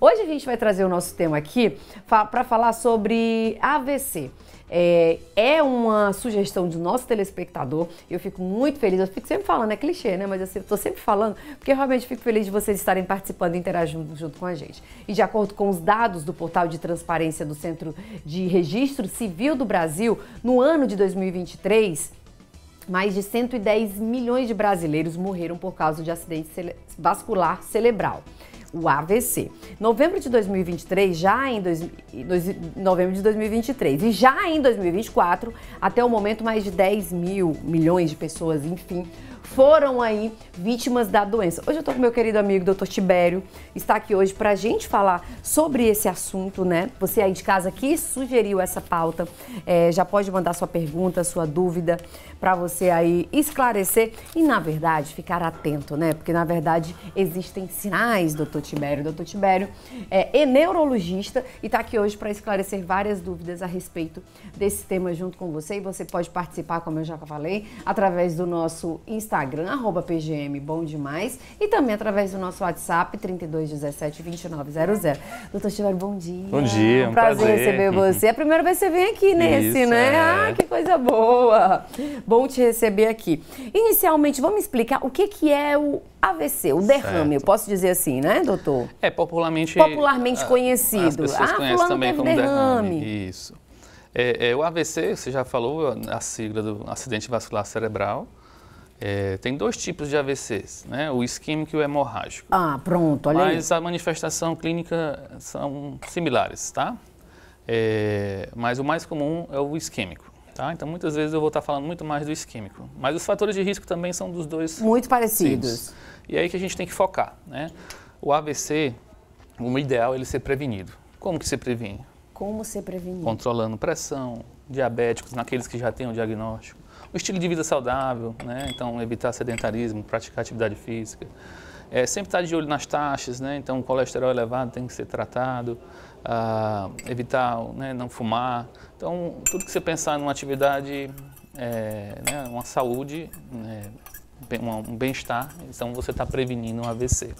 Hoje a gente vai trazer o nosso tema aqui para falar sobre AVC. É, é, uma sugestão do nosso telespectador. Eu fico muito feliz. Eu fico sempre falando, é clichê, né? Mas assim, eu estou sempre falando, porque realmente fico feliz de vocês estarem participando e interagindo junto com a gente. E de acordo com os dados do portal de transparência do Centro de Registro Civil do Brasil, no ano de 2023. Mais de 110 milhões de brasileiros morreram por causa de acidente vascular cerebral o AVC. Novembro de 2023, já em dois, dois, novembro de 2023 e já em 2024, até o momento mais de 10 mil milhões de pessoas, enfim, foram aí vítimas da doença. Hoje eu tô com meu querido amigo Dr. Tibério, está aqui hoje pra gente falar sobre esse assunto, né? Você aí de casa que sugeriu essa pauta, é, já pode mandar sua pergunta, sua dúvida para você aí esclarecer e, na verdade, ficar atento, né? Porque, na verdade, existem sinais, doutor Tibério. Doutor Tibério é, é neurologista e está aqui hoje para esclarecer várias dúvidas a respeito desse tema junto com você. E você pode participar, como eu já falei, através do nosso Instagram Instagram, arroba PGM Bom Demais, e também através do nosso WhatsApp, 3217-2900. Doutor Chivari, bom dia. Bom dia, é um prazer, prazer receber você. É a primeira vez que você vem aqui nesse, Isso, né? É. Ah, que coisa boa. Bom te receber aqui. Inicialmente, vamos explicar o que, que é o AVC, o derrame, certo. eu posso dizer assim, né, doutor? É popularmente, popularmente ah, conhecido. As pessoas ah, conhecem também como derrame. derrame. Isso. É, é, o AVC, você já falou, a sigla do acidente vascular cerebral, é, tem dois tipos de AVCs, né? o isquêmico e o hemorrágico. Ah, pronto, olha Mas aí. a manifestação clínica são similares, tá? É, mas o mais comum é o isquêmico. Tá? Então, muitas vezes eu vou estar falando muito mais do isquêmico. Mas os fatores de risco também são dos dois. Muito parecidos. Tipos. E é aí que a gente tem que focar. Né? O AVC, o ideal é ele ser prevenido. Como que se previne? Como ser prevenido? Controlando pressão, diabéticos, naqueles que já têm o diagnóstico o estilo de vida saudável, né? Então, evitar sedentarismo, praticar atividade física. É, sempre estar tá de olho nas taxas, né? Então, o colesterol elevado tem que ser tratado. Ah, evitar né, não fumar. Então, tudo que você pensar numa atividade, é, né, uma saúde, né, um bem-estar, então você está prevenindo um AVC.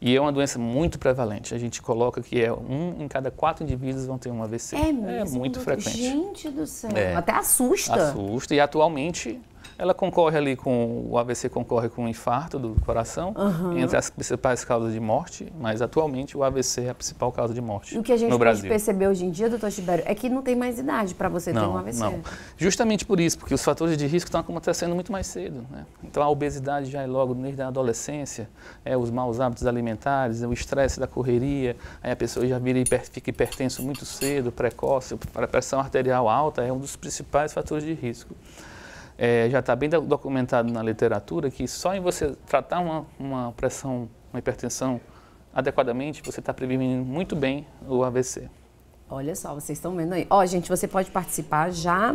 E é uma doença muito prevalente. A gente coloca que é um em cada quatro indivíduos vão ter um AVC. É, é, mesmo, é muito frequente. Gente do céu, é. até assusta. Assusta. E atualmente ela concorre ali com, o AVC concorre com o infarto do coração, uhum. entre as principais causas de morte, mas atualmente o AVC é a principal causa de morte no Brasil. O que a gente percebe hoje em dia, doutor Tibério, é que não tem mais idade para você não, ter um AVC. Não, justamente por isso, porque os fatores de risco estão acontecendo muito mais cedo. Né? Então a obesidade já é logo desde a adolescência, é, os maus hábitos alimentares, é, o estresse da correria, aí a pessoa já vira hiper, fica hipertenso muito cedo, precoce, a pressão arterial alta é um dos principais fatores de risco é, já está bem documentado na literatura que só em você tratar uma, uma pressão, uma hipertensão adequadamente, você está prevenindo muito bem o AVC. Olha só, vocês estão vendo aí. Ó, oh, gente, você pode participar já.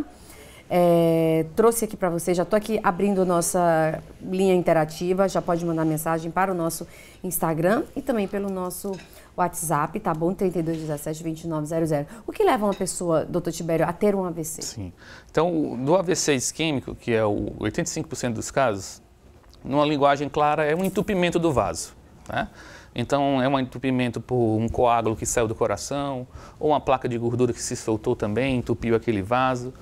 É, trouxe aqui para você já estou aqui abrindo nossa linha interativa, já pode mandar mensagem para o nosso Instagram e também pelo nosso WhatsApp, tá bom? 3217-2900. O que leva uma pessoa, doutor Tibério, a ter um AVC? Sim. Então, do AVC isquêmico, que é o 85% dos casos, numa linguagem clara, é um entupimento do vaso. Né? Então, é um entupimento por um coágulo que saiu do coração, ou uma placa de gordura que se soltou também, entupiu aquele vaso.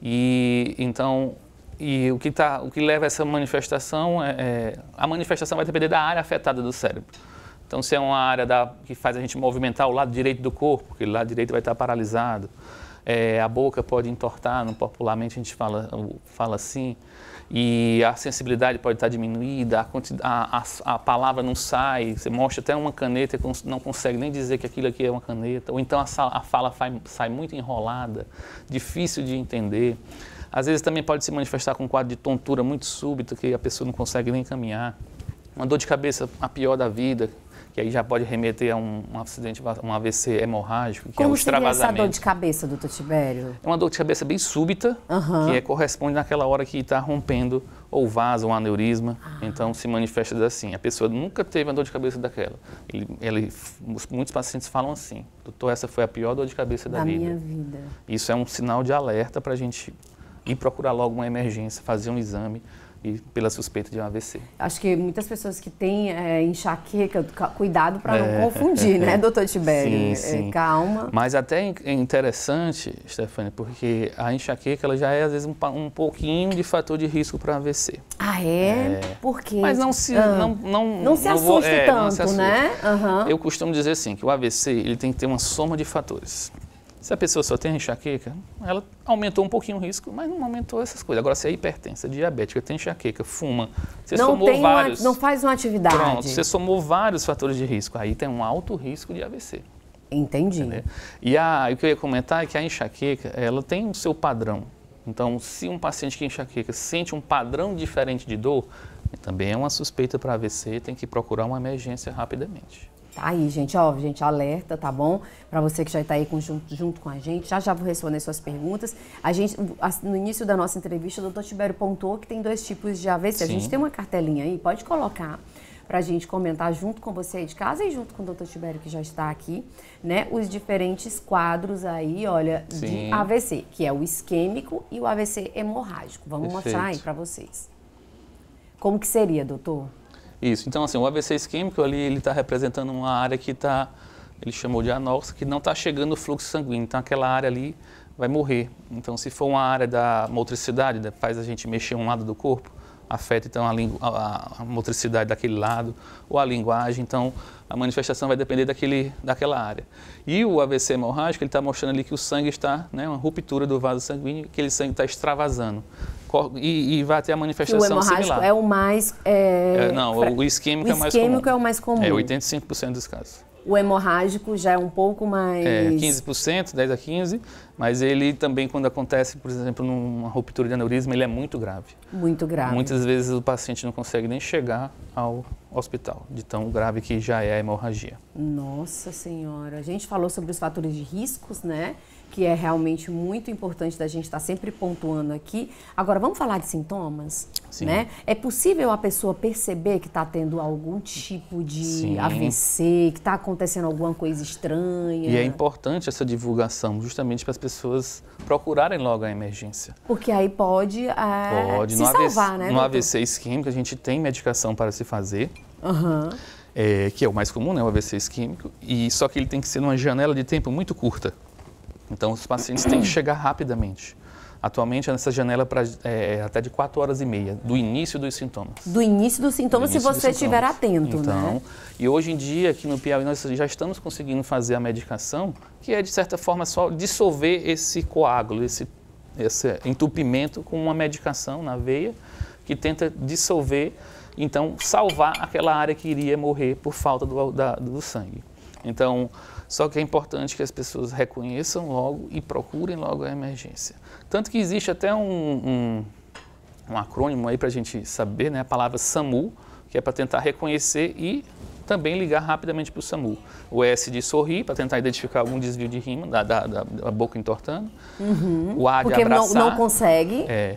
E então, e o que, tá, o que leva a essa manifestação é, é a manifestação vai depender da área afetada do cérebro. Então, se é uma área da, que faz a gente movimentar o lado direito do corpo, que o lado direito vai estar paralisado, é, a boca pode entortar, não popularmente a gente fala, fala assim, e a sensibilidade pode estar diminuída, a, a, a palavra não sai, você mostra até uma caneta e não consegue nem dizer que aquilo aqui é uma caneta, ou então a, a fala sai muito enrolada, difícil de entender. Às vezes também pode se manifestar com um quadro de tontura muito súbito, que a pessoa não consegue nem caminhar. Uma dor de cabeça a pior da vida, que aí já pode remeter a um, um acidente, um AVC hemorrágico, que é Como é um extravasamento. essa dor de cabeça, doutor Tibério? É uma dor de cabeça bem súbita, uhum. que é, corresponde naquela hora que está rompendo ou vaso, um aneurisma. Ah. Então, se manifesta assim. A pessoa nunca teve uma dor de cabeça daquela. Ele, ele, muitos pacientes falam assim, doutor, essa foi a pior dor de cabeça da, da vida. minha vida. Isso é um sinal de alerta para a gente ir procurar logo uma emergência, fazer um exame, e pela suspeita de um AVC. Acho que muitas pessoas que têm é, enxaqueca, cuidado para é, não confundir, né, doutor Tibério? Sim, é, sim. calma. Mas até é interessante, Stefania, porque a enxaqueca ela já é, às vezes, um, um pouquinho de fator de risco para AVC. Ah, é? é? Por quê? Mas não se, ah. não, não, não se não assuste vou, é, tanto, não se né? Uhum. Eu costumo dizer assim, que o AVC ele tem que ter uma soma de fatores. Se a pessoa só tem enxaqueca, ela aumentou um pouquinho o risco, mas não aumentou essas coisas. Agora, se é hipertensa, diabética, tem enxaqueca, fuma, você não somou vários. Uma, não faz uma atividade. Pronto, você somou vários fatores de risco. Aí tem um alto risco de AVC. Entendi. Entendeu? E a, o que eu ia comentar é que a enxaqueca, ela tem o seu padrão. Então, se um paciente que enxaqueca sente um padrão diferente de dor, também é uma suspeita para AVC, tem que procurar uma emergência rapidamente. Tá aí, gente, ó, gente, alerta, tá bom? Para você que já está aí com, junto, junto, com a gente, já já vou responder suas perguntas. A gente, no início da nossa entrevista, o doutor Tibério pontuou que tem dois tipos de AVC. Sim. A gente tem uma cartelinha aí, pode colocar para a gente comentar junto com você aí de casa e junto com o doutor Tibério, que já está aqui, né? Os diferentes quadros aí, olha, Sim. de AVC, que é o isquêmico e o AVC hemorrágico. Vamos Perfeito. mostrar aí para vocês. Como que seria, doutor? Isso. Então, assim, o AVC isquêmico ali, ele está representando uma área que está, ele chamou de anóxia, que não está chegando o fluxo sanguíneo. Então, aquela área ali vai morrer. Então, se for uma área da motricidade, né, faz a gente mexer um lado do corpo, afeta então a, a, a, motricidade daquele lado ou a linguagem. Então, a manifestação vai depender daquele, daquela área. E o AVC hemorrágico, ele está mostrando ali que o sangue está, né, uma ruptura do vaso sanguíneo, que aquele sangue está extravasando e, e vai ter a manifestação o hemorrágico similar. é o mais... É... É, não, o isquêmico, o isquêmico é mais comum. O isquêmico é o mais comum. É 85% dos casos. O hemorrágico já é um pouco mais... É, 15%, 10 a 15%, mas ele também, quando acontece, por exemplo, numa ruptura de aneurisma, ele é muito grave. Muito grave. Muitas vezes o paciente não consegue nem chegar ao hospital, de tão grave que já é a hemorragia. Nossa Senhora! A gente falou sobre os fatores de riscos, né? que é realmente muito importante da gente estar tá sempre pontuando aqui. Agora, vamos falar de sintomas? Sim. Né? É possível a pessoa perceber que está tendo algum tipo de Sim. AVC, que está acontecendo alguma coisa estranha? E é importante essa divulgação, justamente para as pessoas procurarem logo a emergência. Porque aí pode, é, pode. se no salvar, AVC, né? No doutor? AVC isquêmico, a gente tem medicação para se fazer. Uhum. É, que é o mais comum, né, o AVC isquêmico, e só que ele tem que ser numa janela de tempo muito curta. Então, os pacientes têm que chegar rapidamente. Atualmente, essa janela é pra, é, é até de 4 horas e meia, do início dos sintomas. Do início dos sintomas, do início se você estiver atento, né? então, né? E hoje em dia, aqui no Piauí, nós já estamos conseguindo fazer a medicação, que é, de certa forma, só dissolver esse coágulo, esse, esse entupimento com uma medicação na veia, que tenta dissolver, então, salvar aquela área que iria morrer por falta do, da, do sangue. Então, só que é importante que as pessoas reconheçam logo e procurem logo a emergência. Tanto que existe até um, um, um acrônimo aí para a gente saber, né? a palavra SAMU, que é para tentar reconhecer e também ligar rapidamente para o SAMU. O S de sorrir, para tentar identificar algum desvio de rima, da, da, da, da boca entortando. Uhum, o A de porque abraçar. Porque não, não consegue. É,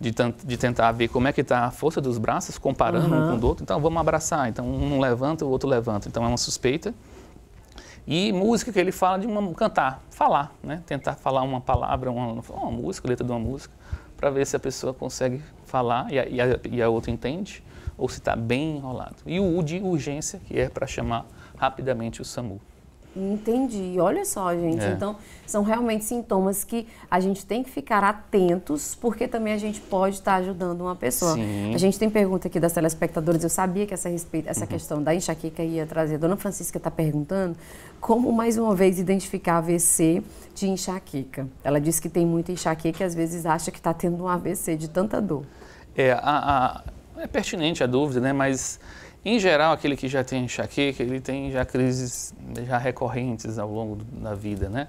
de, de, tentar ver como é que está a força dos braços, comparando uhum. um com o outro. Então, vamos abraçar. Então, um levanta, o outro levanta. Então, é uma suspeita. E música que ele fala de uma, cantar, falar, né? tentar falar uma palavra, uma, uma música, letra de uma música, para ver se a pessoa consegue falar e a, e a, e a outra entende, ou se está bem enrolado. E o U de urgência, que é para chamar rapidamente o SAMU. Entendi. Olha só, gente. É. Então, são realmente sintomas que a gente tem que ficar atentos, porque também a gente pode estar tá ajudando uma pessoa. Sim. A gente tem pergunta aqui das telespectadoras. Eu sabia que essa, respeito, essa uhum. questão da enxaqueca ia trazer. Dona Francisca está perguntando como, mais uma vez, identificar AVC de enxaqueca. Ela disse que tem muita enxaqueca e, às vezes, acha que está tendo um AVC de tanta dor. É, a, a, é pertinente a dúvida, né? Mas em geral, aquele que já tem enxaqueca, ele tem já crises já recorrentes ao longo da vida, né?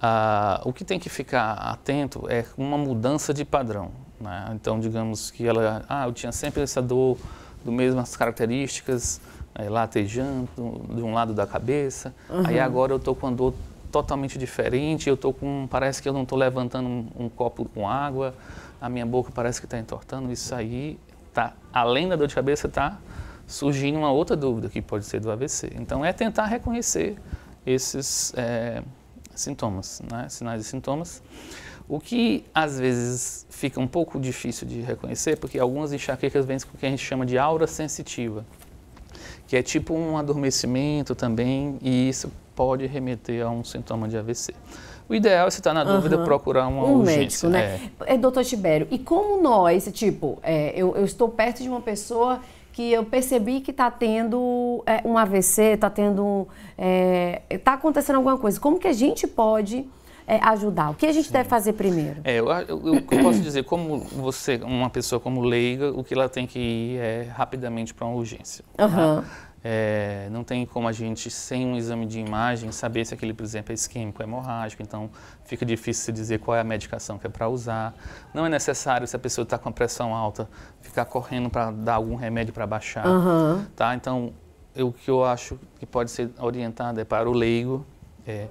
Ah, o que tem que ficar atento é uma mudança de padrão, né? Então, digamos que ela, ah, eu tinha sempre essa dor do mesmas características, é, latejando de um lado da cabeça, uhum. aí agora eu estou com a dor totalmente diferente, eu tô com, parece que eu não estou levantando um, um copo com água, a minha boca parece que está entortando, isso aí tá, além da dor de cabeça, está surgindo uma outra dúvida que pode ser do AVC. Então, é tentar reconhecer esses é, sintomas, né? sinais e sintomas. O que às vezes fica um pouco difícil de reconhecer, porque algumas enxaquecas vêm com o que a gente chama de aura sensitiva, que é tipo um adormecimento também, e isso pode remeter a um sintoma de AVC. O ideal é, se está na dúvida, uhum. procurar uma um urgência. médico, né? É. é, doutor Tibério, e como nós, tipo, é, eu, eu, estou perto de uma pessoa que eu percebi que está tendo é, um AVC, está tendo. Está é, tá acontecendo alguma coisa. Como que a gente pode. É, ajudar? O que a gente Sim. deve fazer primeiro? É, eu, eu, eu, posso dizer, como você, uma pessoa como leiga, o que ela tem que ir é rapidamente para uma urgência. Uhum. Tá? É, não tem como a gente, sem um exame de imagem, saber se aquele, por exemplo, é isquêmico, é hemorrágico, então fica difícil se dizer qual é a medicação que é para usar. Não é necessário, se a pessoa está com a pressão alta, ficar correndo para dar algum remédio para baixar. Uhum. Tá? Então, eu, o que eu acho que pode ser orientado é para o leigo é,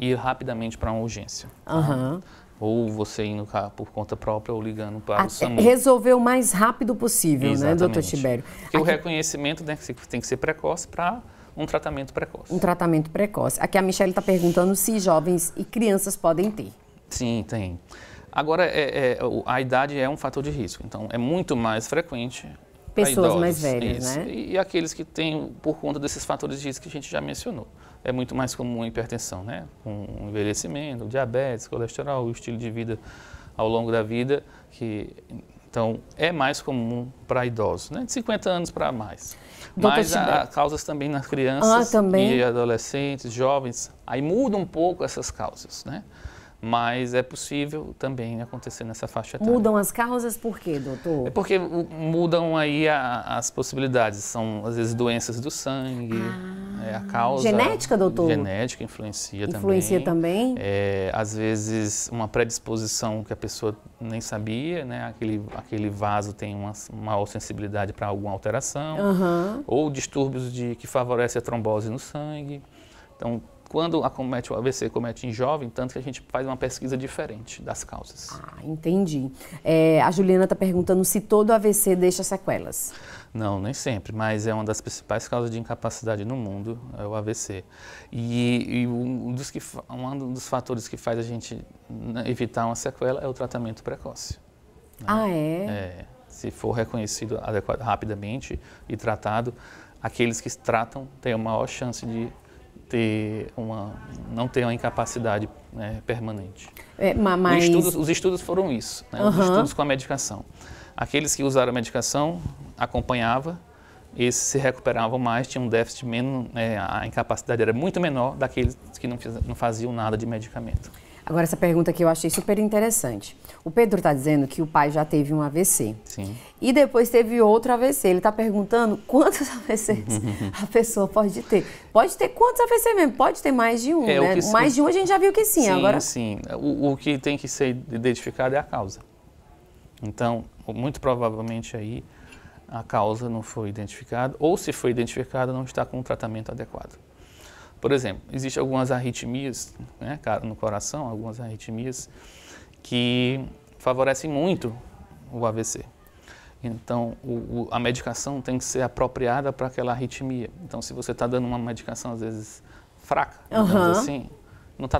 ir rapidamente para uma urgência. Tá? ou você indo cá por conta própria ou ligando para o SAMU. É, resolver o mais rápido possível, Exatamente. né, doutor Tibério? Porque Aqui... o reconhecimento né, tem que ser precoce para um tratamento precoce. Um tratamento precoce. Aqui a Michelle está perguntando se jovens e crianças podem ter. Sim, tem. Agora, é, é, a idade é um fator de risco, então é muito mais frequente pessoas idosos, mais velhas, isso. né? E, e aqueles que têm por conta desses fatores de risco que a gente já mencionou é muito mais comum a hipertensão, né? Com o envelhecimento, o diabetes, colesterol, o estilo de vida ao longo da vida, que então é mais comum para idosos, né? De 50 anos para mais. Doutor Mas há causas também nas ah, crianças ah, também? e adolescentes, jovens. Aí muda um pouco essas causas, né? mas é possível também acontecer nessa faixa etária. Mudam as causas por quê, doutor? É porque mudam aí a, as possibilidades, são às vezes doenças do sangue, ah, é, a causa... Genética, doutor? Genética influencia, influencia também. Influencia também? É, às vezes uma predisposição que a pessoa nem sabia, né? Aquele, aquele vaso tem uma maior sensibilidade para alguma alteração, uhum. ou distúrbios de, que favorecem a trombose no sangue. Então, quando acomete o AVC comete em jovem, tanto que a gente faz uma pesquisa diferente das causas. Ah, entendi. É, a Juliana está perguntando se todo AVC deixa sequelas. Não, nem sempre, mas é uma das principais causas de incapacidade no mundo, é o AVC. E, e um, dos que, um dos fatores que faz a gente né, evitar uma sequela é o tratamento precoce. Né? Ah, é? É. Se for reconhecido rapidamente e tratado, aqueles que tratam têm a maior chance de ter uma, não ter uma incapacidade né, permanente. É, mas... os, estudos, foram isso, né, uhum. os estudos com a medicação. Aqueles que usaram a medicação acompanhava, esses se recuperavam mais, tinham um déficit menos, né, a incapacidade era muito menor daqueles que não, fiz, não faziam nada de medicamento. Agora, essa pergunta que eu achei super interessante. O Pedro está dizendo que o pai já teve um AVC. Sim. E depois teve outro AVC. Ele está perguntando quantos AVCs a pessoa pode ter. Pode ter quantos AVC mesmo? Pode ter mais de um, é, né? Mais de um a gente já viu que sim. sim agora... Sim, o, o que tem que ser identificado é a causa. Então, muito provavelmente aí a causa não foi identificada, ou se foi identificada, não está com o tratamento adequado. Por exemplo, existem algumas arritmias, né, cara, no coração, algumas arritmias que favorecem muito o AVC. Então, o, o, a medicação tem que ser apropriada para aquela arritmia. Então, se você está dando uma medicação, às vezes, fraca, uhum. assim, não está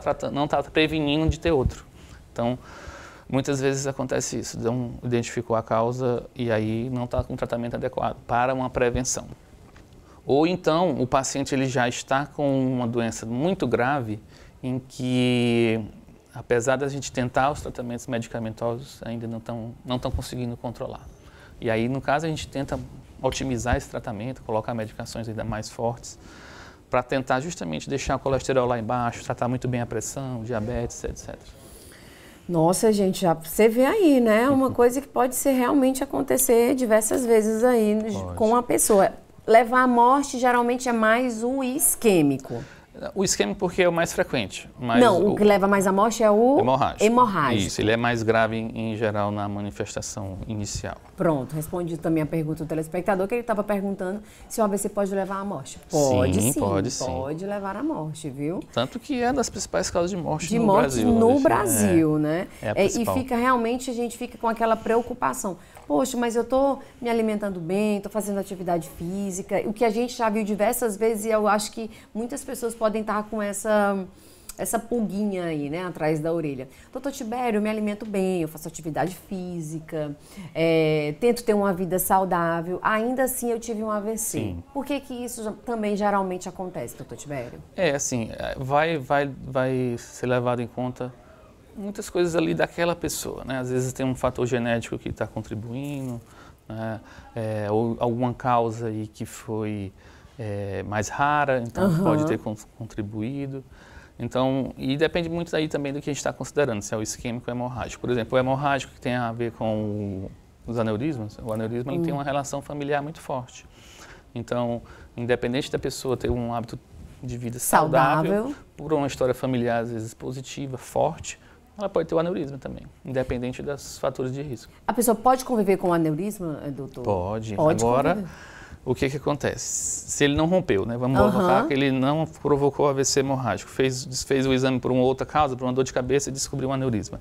tá prevenindo de ter outro. Então, muitas vezes acontece isso. Então, identificou a causa e aí não está com o tratamento adequado para uma prevenção. Ou então o paciente ele já está com uma doença muito grave em que apesar da gente tentar os tratamentos medicamentosos ainda não estão não estão conseguindo controlar. E aí no caso a gente tenta otimizar esse tratamento, colocar medicações ainda mais fortes para tentar justamente deixar o colesterol lá embaixo, tratar muito bem a pressão, diabetes, etc. Nossa, gente, já você vê aí, né? Uma coisa que pode ser realmente acontecer diversas vezes aí pode. com a pessoa levar à morte geralmente é mais o isquêmico. O isquêmico porque é o mais frequente. Não, o, o, que leva mais à morte é o hemorrágico. hemorrágico. Isso, ele é mais grave em, geral na manifestação inicial. Pronto, respondi também a pergunta do telespectador, que ele estava perguntando se o AVC pode levar à morte. Pode sim, sim pode sim. Pode levar à morte, viu? Tanto que é das principais causas de morte de no morte Brasil. no Brasil, é, né? É, é principal. e fica realmente, a gente fica com aquela preocupação poxa, mas eu estou me alimentando bem, estou fazendo atividade física. O que a gente já viu diversas vezes e eu acho que muitas pessoas podem estar com essa essa pulguinha aí, né, atrás da orelha. Doutor Tibério, eu me alimento bem, eu faço atividade física, é, tento ter uma vida saudável, ainda assim eu tive um AVC. Sim. Por que que isso também geralmente acontece, doutor Tibério? É, assim, eh, vai, vai, vai ser levado em conta muitas coisas ali daquela pessoa, né? Às vezes tem um fator genético que está contribuindo, né? é, ou alguma causa aí que foi é, mais rara, então uhum. pode ter contribuído. Então, e depende muito aí também do que a gente está considerando, se é o isquêmico ou hemorrágico. Por exemplo, o hemorrágico que tem a ver com o, os aneurismas, o aneurisma uhum. tem hum. uma relação familiar muito forte. Então, independente da pessoa ter um hábito de vida saudável, saudável por uma história familiar às vezes positiva, forte, ela pode ter o aneurisma também, independente das fatores de risco. A pessoa pode conviver com o aneurisma, eh, doutor? Pode. pode Agora, conviver. o que, que acontece? Se ele não rompeu, né? Vamos uhum. colocar que ele não provocou AVC hemorrágico, fez, fez o exame por uma outra causa, por uma dor de cabeça e descobriu um aneurisma.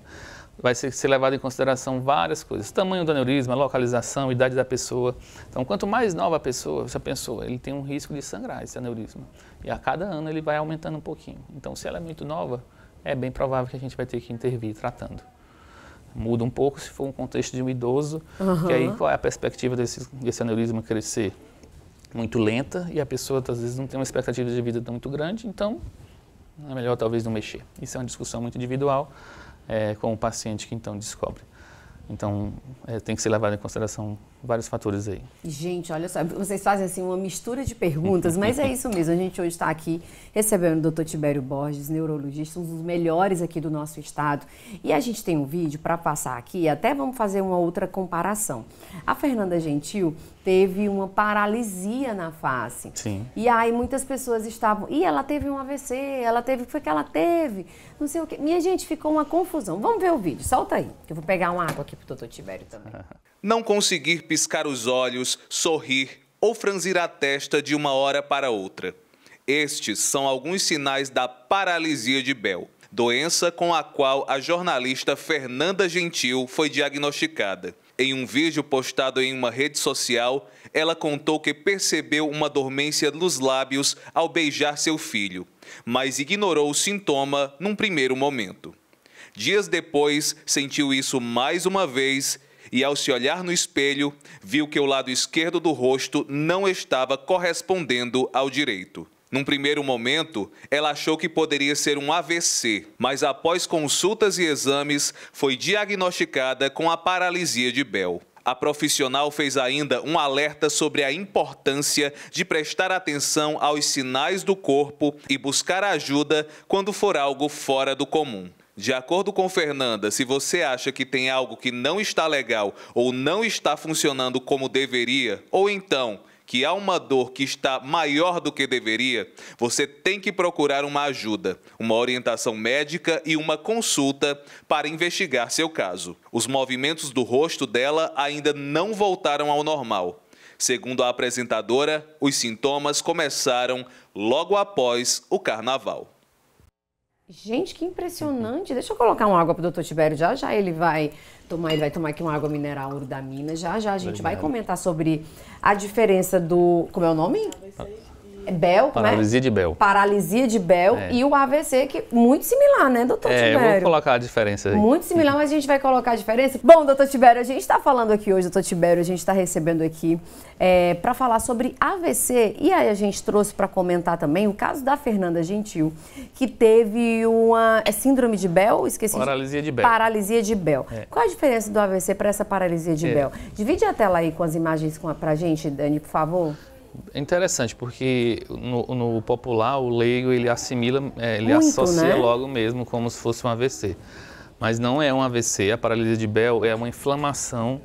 Vai ser, ser levado em consideração várias coisas. Tamanho do aneurisma, localização, idade da pessoa. Então, quanto mais nova a pessoa, essa pessoa, ele tem um risco de sangrar esse aneurisma. E a cada ano ele vai aumentando um pouquinho. Então, se ela é muito nova, é bem provável que a gente vai ter que intervir tratando. Muda um pouco se for um contexto de um idoso, uhum. que aí qual é a perspectiva desse, desse aneurisma crescer? Muito lenta e a pessoa às vezes não tem uma expectativa de vida tão muito grande, então é melhor talvez não mexer. Isso é uma discussão muito individual é, com o paciente que então descobre. Então é, tem que ser levado em consideração vários fatores aí. Gente, olha só, vocês fazem assim uma mistura de perguntas, mas é isso mesmo. A gente hoje está aqui recebendo o Dr. Tibério Borges, neurologista, um dos melhores aqui do nosso estado. E a gente tem um vídeo para passar aqui, até vamos fazer uma outra comparação. A Fernanda Gentil teve uma paralisia na face. Sim. E aí muitas pessoas estavam, e ela teve um AVC, ela teve, o que foi que ela teve? Não sei o que. Minha gente, ficou uma confusão. Vamos ver o vídeo, solta aí, que eu vou pegar uma água aqui pro Dr. Tibério também. Não conseguir piscar os olhos, sorrir ou franzir a testa de uma hora para outra. Estes são alguns sinais da paralisia de Bell, doença com a qual a jornalista Fernanda Gentil foi diagnosticada. Em um vídeo postado em uma rede social, ela contou que percebeu uma dormência nos lábios ao beijar seu filho, mas ignorou o sintoma num primeiro momento. Dias depois, sentiu isso mais uma vez e, ao se olhar no espelho, viu que o lado esquerdo do rosto não estava correspondendo ao direito. Num primeiro momento, ela achou que poderia ser um AVC, mas após consultas e exames, foi diagnosticada com a paralisia de Bell. A profissional fez ainda um alerta sobre a importância de prestar atenção aos sinais do corpo e buscar ajuda quando for algo fora do comum. De acordo com Fernanda, se você acha que tem algo que não está legal ou não está funcionando como deveria, ou então que há uma dor que está maior do que deveria, você tem que procurar uma ajuda, uma orientação médica e uma consulta para investigar seu caso. Os movimentos do rosto dela ainda não voltaram ao normal. Segundo a apresentadora, os sintomas começaram logo após o carnaval. Gente, que impressionante. Deixa eu colocar uma água pro doutor Tibério. Já já ele vai tomar, ele vai tomar aqui uma água mineral Urdamina. da mina. Já já a gente vai comentar sobre a diferença do. Como é o nome? Ah, Bell, Paralisia né? de Bell. Paralisia de Bell é. e o AVC, que muito similar, né, doutor é, Tibério? vou colocar a diferença aí. Muito similar, mas a gente vai colocar a diferença. Bom, doutor Tibério, a gente está falando aqui hoje, doutor Tibério, a gente está recebendo aqui é, para falar sobre AVC. E aí a gente trouxe para comentar também o caso da Fernanda Gentil, que teve uma é síndrome de Bell, esqueci. Paralisia de, de Bell. Paralisia de Bell. É. Qual a diferença do AVC para essa paralisia de é. Bell? Divide a tela aí com as imagens para a gente, Dani, por favor. É interessante, porque no, no popular, o leigo, ele assimila, é, ele Muito, associa né? logo mesmo como se fosse um AVC. Mas não é um AVC, a paralisia de Bell é uma inflamação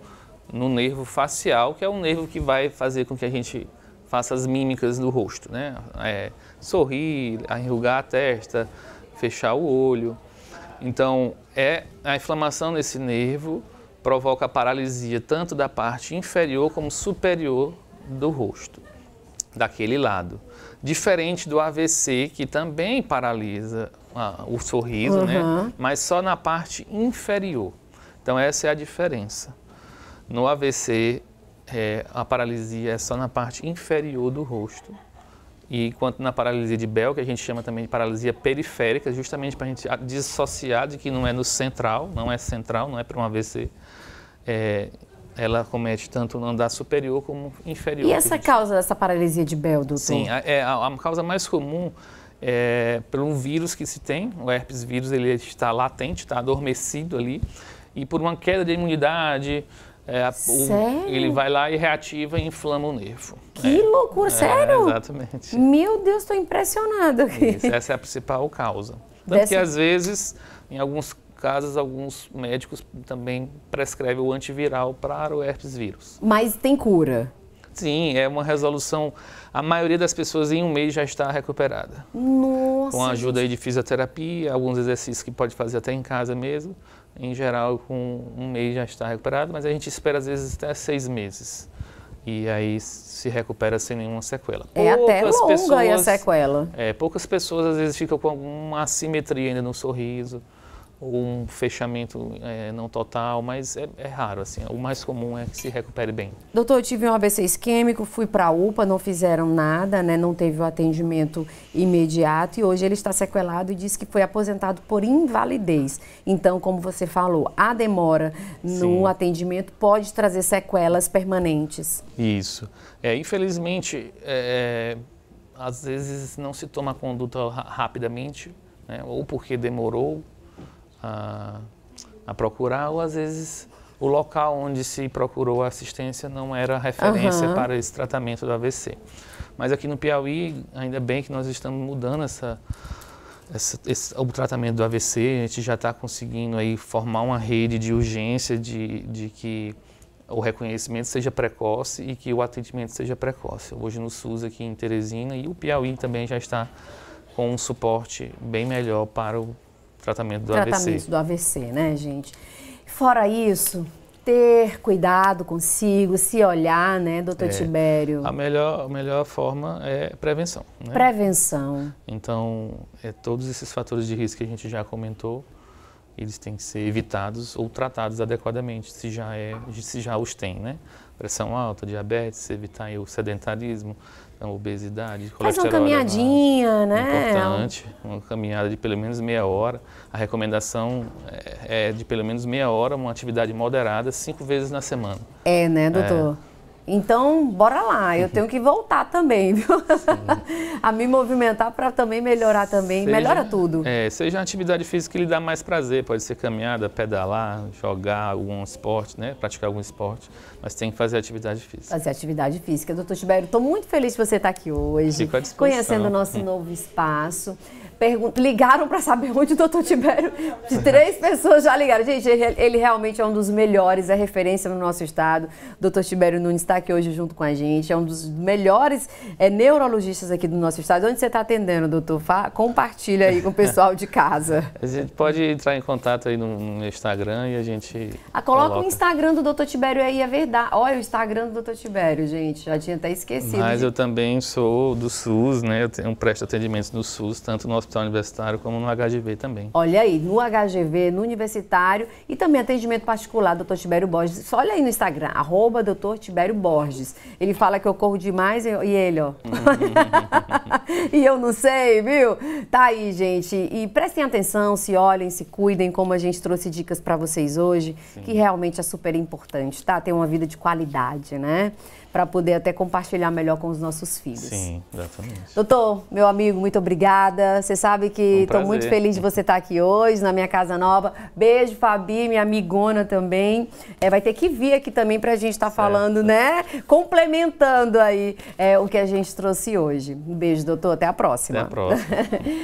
no nervo facial, que é um nervo que vai fazer com que a gente faça as mímicas do rosto, né? É, sorrir, enrugar a testa, fechar o olho. Então, é a inflamação nesse nervo provoca a paralisia tanto da parte inferior como superior do rosto daquele lado. Diferente do AVC, que também paralisa ah, o sorriso, uhum. né? Mas só na parte inferior. Então, essa é a diferença. No AVC, é, a paralisia é só na parte inferior do rosto. E enquanto na paralisia de Bell, que a gente chama também de paralisia periférica, justamente para a gente dissociar de que não é no central, não é central, não é para um AVC, é, ela comete tanto no andar superior como inferior. E essa gente... causa dessa paralisia de Bell, doutor? Sim, a, é, a, a causa mais comum é pelo vírus que se tem, o herpes vírus ele está latente, está adormecido ali, e por uma queda de imunidade, é, o, ele vai lá e reativa e inflama o nervo. Que é. loucura, é, sério? exatamente. Meu Deus, estou impressionado aqui. Isso, essa é a principal causa. Tanto Dessa... que às vezes, em alguns casos, alguns médicos também prescrevem o antiviral para o herpes vírus. Mas tem cura? Sim, é uma resolução. A maioria das pessoas em um mês já está recuperada. Nossa! Com a ajuda de fisioterapia, alguns exercícios que pode fazer até em casa mesmo. Em geral, com um mês já está recuperado, mas a gente espera às vezes até seis meses e aí se recupera sem nenhuma sequela. É poucas até longa pessoas, a sequela. É, poucas pessoas às vezes ficam com alguma assimetria ainda no sorriso ou um fechamento é, não total, mas é, é, raro, assim. O mais comum é que se recupere bem. Doutor, eu tive um AVC isquêmico, fui para a UPA, não fizeram nada, né? Não teve o atendimento imediato e hoje ele está sequelado e disse que foi aposentado por invalidez. Então, como você falou, a demora no Sim. atendimento pode trazer sequelas permanentes. Isso. É, infelizmente, é, é às vezes não se toma conduta rapidamente, né? ou porque demorou, a, a procurar, ou às vezes o local onde se procurou a assistência não era referência uhum. para esse tratamento do AVC. Mas aqui no Piauí, ainda bem que nós estamos mudando essa, essa esse, o tratamento do AVC, a gente já está conseguindo aí formar uma rede de urgência de, de que o reconhecimento seja precoce e que o atendimento seja precoce. Hoje no SUS aqui em Teresina e o Piauí também já está com um suporte bem melhor para o tratamento do tratamento AVC. Tratamento do AVC, né, gente? Fora isso, ter cuidado consigo, se olhar, né, doutor é, Tibério? A melhor, a melhor forma é prevenção. Né? Prevenção. Então, é, todos esses fatores de risco que a gente já comentou, eles têm que ser evitados ou tratados adequadamente, se já, é, se já os tem, né? Pressão alta, diabetes, evitar o sedentarismo, a obesidade, Faz uma é caminhadinha, né? Importante, uma caminhada de pelo menos meia hora. A recomendação é, é de pelo menos meia hora, uma atividade moderada, cinco vezes na semana. É, né, é. doutor? É, então, bora lá, eu uhum. tenho que voltar também, viu? a me movimentar para também melhorar também, seja, melhora tudo. É, seja uma atividade física que lhe dá mais prazer, pode ser caminhada, pedalar, jogar algum esporte, né? Praticar algum esporte, mas tem que fazer atividade física. Fazer atividade física. Doutor Tibério, estou muito feliz de você estar aqui hoje, Fico à disposição. conhecendo o nosso novo espaço ligaram para saber onde o doutor Tibério. De três pessoas já ligaram. Gente, ele, ele, realmente é um dos melhores, é referência no nosso estado. O doutor Tibério Nunes está aqui hoje junto com a gente. É um dos melhores é, neurologistas aqui do nosso estado. Onde você está atendendo, doutor? Fá, compartilha aí com o pessoal de casa. A gente pode entrar em contato aí no, no Instagram e a gente. Ah, coloca, coloca. o Instagram do doutor Tibério aí, é verdade. Olha o Instagram do doutor Tibério, gente. Já tinha até esquecido. Mas eu também sou do SUS, né? Eu tenho, presto atendimento no SUS, tanto no hospital Hospital Universitário como no HGV também. Olha aí, no HGV, no Universitário e também atendimento particular, doutor Tibério Borges. Só olha aí no Instagram, arroba doutor Tibério Borges. Ele fala que eu corro demais e, ele, ó. e eu não sei, viu? Tá aí, gente. E prestem atenção, se olhem, se cuidem, como a gente trouxe dicas para vocês hoje, Sim. que realmente é super importante, tá? Ter uma vida de qualidade, né? para poder até compartilhar melhor com os nossos filhos. Sim, exatamente. Doutor, meu amigo, muito obrigada. Você sabe que estou um muito feliz de você estar tá aqui hoje na minha casa nova. Beijo, Fabi, minha amigona também. É, vai ter que vir aqui também para a gente estar tá falando, né? Complementando aí é, o que a gente trouxe hoje. Um beijo, doutor. Até a próxima. Até a próxima.